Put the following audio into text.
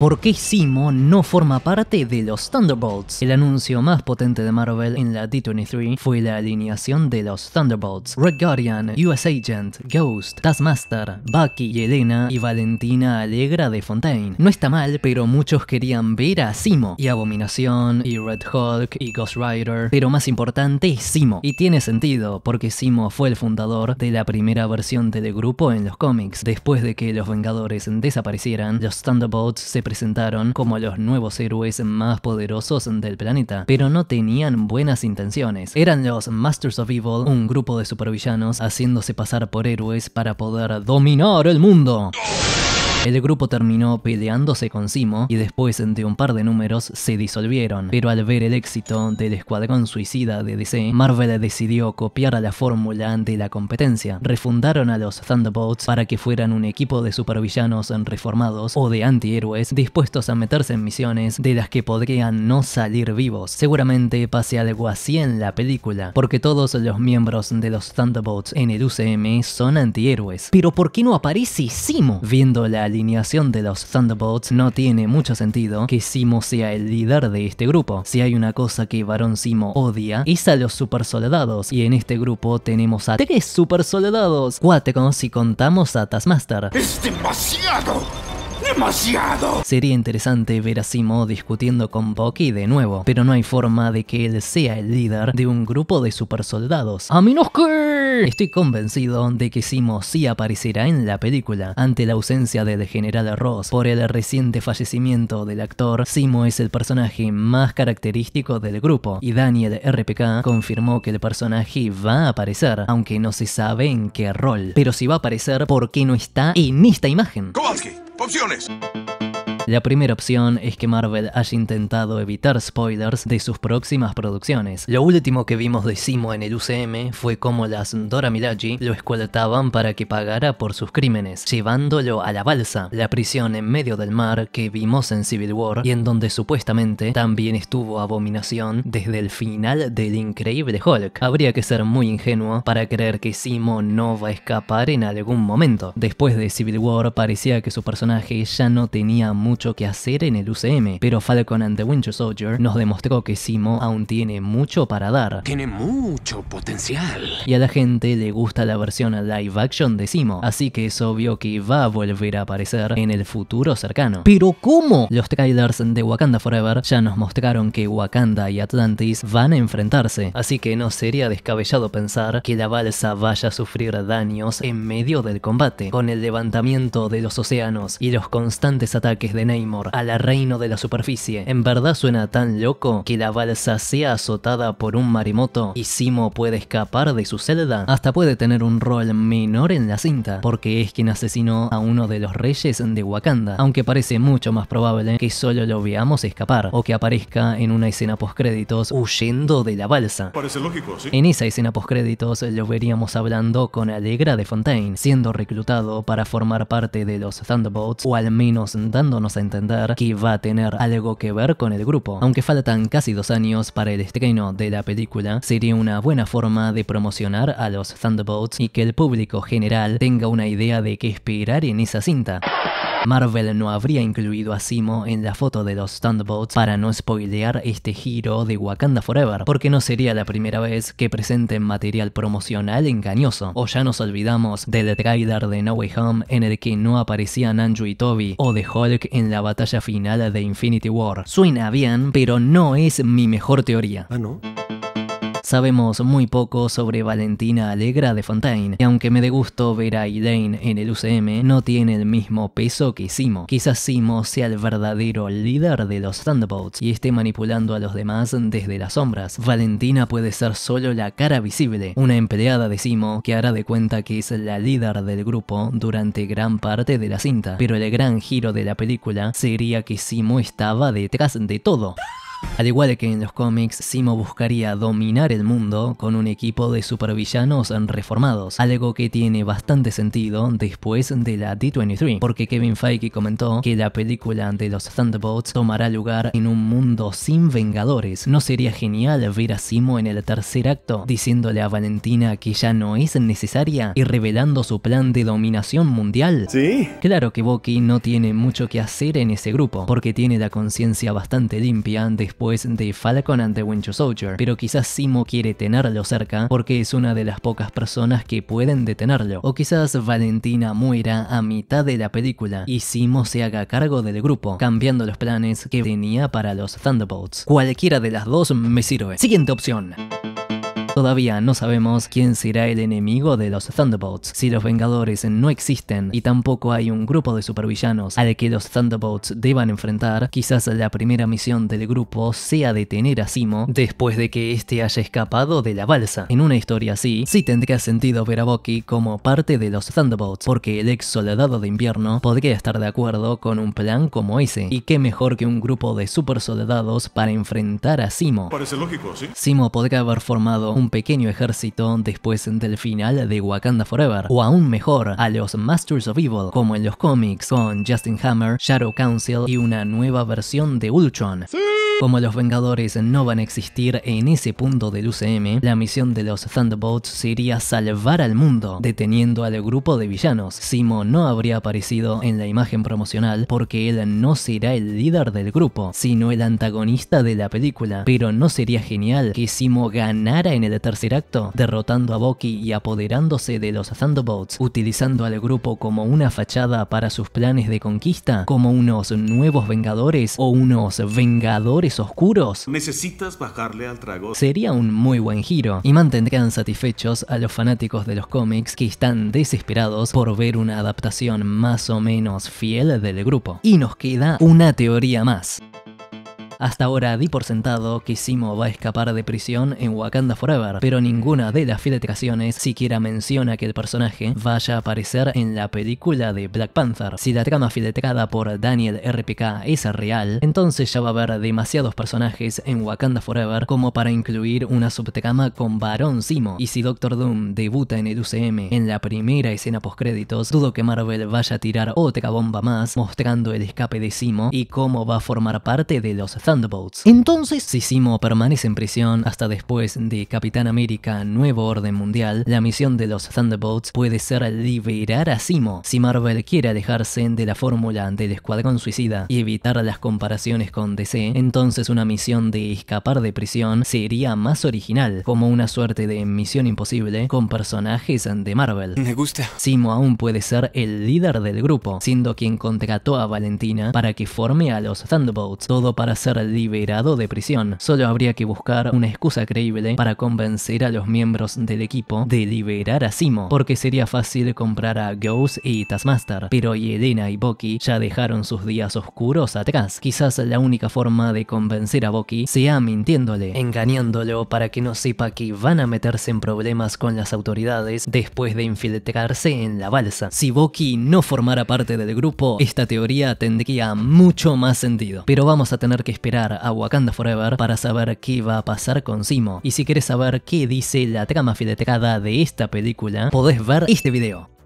¿Por qué Simo no forma parte de los Thunderbolts? El anuncio más potente de Marvel en la D23 fue la alineación de los Thunderbolts. Red Guardian, US Agent, Ghost, Taskmaster, Bucky y Elena y Valentina Alegra de Fontaine. No está mal, pero muchos querían ver a Simo. Y Abominación, y Red Hulk, y Ghost Rider. Pero más importante, Simo. Y tiene sentido, porque Simo fue el fundador de la primera versión del grupo en los cómics. Después de que los Vengadores desaparecieran, los Thunderbolts se presentaron como los nuevos héroes más poderosos del planeta, pero no tenían buenas intenciones. Eran los Masters of Evil, un grupo de supervillanos haciéndose pasar por héroes para poder dominar el mundo. El grupo terminó peleándose con Simo y después de un par de números se disolvieron, pero al ver el éxito del Escuadrón Suicida de DC, Marvel decidió copiar a la fórmula de la competencia. Refundaron a los Thunderbolts para que fueran un equipo de supervillanos reformados o de antihéroes dispuestos a meterse en misiones de las que podrían no salir vivos. Seguramente pase algo así en la película, porque todos los miembros de los Thunderbolts en el UCM son antihéroes. Pero ¿por qué no aparece Simo? Viendo la alineación de los Thunderbolts no tiene mucho sentido que Simo sea el líder de este grupo. Si hay una cosa que Barón Simo odia, es a los super soldados, y en este grupo tenemos a tres super soldados, cuatro si contamos a Taskmaster. ¡Es demasiado! ¡Demasiado! Sería interesante ver a Simo discutiendo con Bucky de nuevo, pero no hay forma de que él sea el líder de un grupo de supersoldados. ¡A menos que estoy convencido de que Simo sí aparecerá en la película. Ante la ausencia del general Ross por el reciente fallecimiento del actor, Simo es el personaje más característico del grupo y Daniel RPK confirmó que el personaje va a aparecer, aunque no se sabe en qué rol. Pero si va a aparecer, ¿por qué no está en esta imagen? Kowalski, opciones. La primera opción es que Marvel haya intentado evitar spoilers de sus próximas producciones. Lo último que vimos de Simo en el UCM fue cómo las Dora Milaje lo escoltaban para que pagara por sus crímenes, llevándolo a la balsa, la prisión en medio del mar que vimos en Civil War y en donde supuestamente también estuvo Abominación desde el final del increíble Hulk. Habría que ser muy ingenuo para creer que Simo no va a escapar en algún momento. Después de Civil War parecía que su personaje ya no tenía mucho que hacer en el UCM, pero Falcon and the Winter Soldier nos demostró que Simo aún tiene mucho para dar. Tiene mucho potencial. Y a la gente le gusta la versión live action de Simo, así que es obvio que va a volver a aparecer en el futuro cercano. Pero ¿cómo? Los trailers de Wakanda Forever ya nos mostraron que Wakanda y Atlantis van a enfrentarse, así que no sería descabellado pensar que la balsa vaya a sufrir daños en medio del combate, con el levantamiento de los océanos y los constantes ataques de Namor al reino de la superficie. En verdad suena tan loco que la balsa sea azotada por un marimoto y Simo puede escapar de su celda. Hasta puede tener un rol menor en la cinta, porque es quien asesinó a uno de los reyes de Wakanda, aunque parece mucho más probable que solo lo veamos escapar o que aparezca en una escena postcréditos huyendo de la balsa. Parece lógico, ¿sí? En esa escena postcréditos lo veríamos hablando con Alegra de Fontaine, siendo reclutado para formar parte de los Thunderbolts o al menos dándonos entender que va a tener algo que ver con el grupo. Aunque faltan casi dos años para el estreno de la película, sería una buena forma de promocionar a los Thunderbolts y que el público general tenga una idea de qué esperar en esa cinta. Marvel no habría incluido a Simo en la foto de los Thunderbolts para no spoilear este giro de Wakanda Forever, porque no sería la primera vez que presenten material promocional engañoso, o ya nos olvidamos del trailer de No Way Home en el que no aparecían Andrew y Toby, o de Hulk en la batalla final de Infinity War. Suena bien, pero no es mi mejor teoría. Ah, no. Sabemos muy poco sobre Valentina Alegra de Fontaine, y aunque me de gusto ver a Elaine en el UCM, no tiene el mismo peso que Simo. Quizás Simo sea el verdadero líder de los Thunderbolts y esté manipulando a los demás desde las sombras. Valentina puede ser solo la cara visible, una empleada de Simo que hará de cuenta que es la líder del grupo durante gran parte de la cinta, pero el gran giro de la película sería que Simo estaba detrás de todo. Al igual que en los cómics, Simo buscaría dominar el mundo con un equipo de supervillanos reformados, algo que tiene bastante sentido después de la D23, porque Kevin Feige comentó que la película de los Thunderbolts tomará lugar en un mundo sin vengadores. ¿No sería genial ver a Simo en el tercer acto diciéndole a Valentina que ya no es necesaria y revelando su plan de dominación mundial? Sí. Claro que Bucky no tiene mucho que hacer en ese grupo, porque tiene la conciencia bastante limpia de después de Falcon ante the Winter Soldier, pero quizás Simo quiere tenerlo cerca porque es una de las pocas personas que pueden detenerlo. O quizás Valentina muera a mitad de la película y Simo se haga cargo del grupo, cambiando los planes que tenía para los Thunderbolts. Cualquiera de las dos me sirve. Siguiente opción. Todavía no sabemos quién será el enemigo de los Thunderbolts, si los Vengadores no existen y tampoco hay un grupo de supervillanos al que los Thunderbolts deban enfrentar, quizás la primera misión del grupo sea detener a Simo después de que éste haya escapado de la balsa. En una historia así, sí tendría sentido ver a Bucky como parte de los Thunderbolts, porque el ex soldado de invierno podría estar de acuerdo con un plan como ese, y qué mejor que un grupo de super soldados para enfrentar a Simo. Parece lógico, ¿sí? Simo podría haber formado un pequeño ejército después del final de Wakanda Forever, o aún mejor, a los Masters of Evil, como en los cómics, con Justin Hammer, Shadow Council y una nueva versión de Ultron. Como los Vengadores no van a existir en ese punto del UCM, la misión de los Thunderbolts sería salvar al mundo, deteniendo al grupo de villanos. Simo no habría aparecido en la imagen promocional porque él no será el líder del grupo, sino el antagonista de la película. Pero no sería genial que Simo ganara en el tercer acto, derrotando a Bucky y apoderándose de los Thunderbolts, utilizando al grupo como una fachada para sus planes de conquista, como unos nuevos Vengadores o unos Vengadores oscuros? Necesitas bajarle al trago. Sería un muy buen giro y mantendrían satisfechos a los fanáticos de los cómics que están desesperados por ver una adaptación más o menos fiel del grupo. Y nos queda una teoría más. Hasta ahora di por sentado que Simo va a escapar de prisión en Wakanda Forever, pero ninguna de las filtraciones siquiera menciona que el personaje vaya a aparecer en la película de Black Panther. Si la trama filtrada por Daniel RPK es real, entonces ya va a haber demasiados personajes en Wakanda Forever como para incluir una subtrama con Barón Simo. Y si Doctor Doom debuta en el UCM en la primera escena postcréditos, dudo que Marvel vaya a tirar otra bomba más mostrando el escape de Simo y cómo va a formar parte de los Thunderbolts. Entonces, si Simo permanece en prisión hasta después de Capitán América Nuevo Orden Mundial. La misión de los Thunderbolts puede ser liberar a Simo si Marvel quiere alejarse de la fórmula del Escuadrón Suicida y evitar las comparaciones con DC. Entonces, una misión de escapar de prisión sería más original, como una suerte de misión imposible con personajes de Marvel. Me gusta. Simo aún puede ser el líder del grupo, siendo quien contrató a Valentina para que forme a los Thunderbolts, todo para ser liberado de prisión. Solo habría que buscar una excusa creíble para convencer a los miembros del equipo de liberar a Simo, porque sería fácil comprar a Ghost y Taskmaster, pero Yelena y Boki ya dejaron sus días oscuros atrás. Quizás la única forma de convencer a Boki sea mintiéndole, engañándolo para que no sepa que van a meterse en problemas con las autoridades después de infiltrarse en la balsa. Si Boki no formara parte del grupo, esta teoría tendría mucho más sentido, pero vamos a tener que esperar a Wakanda Forever para saber qué va a pasar con Simo. Y si quieres saber qué dice la trama filetecada de esta película, podés ver este video.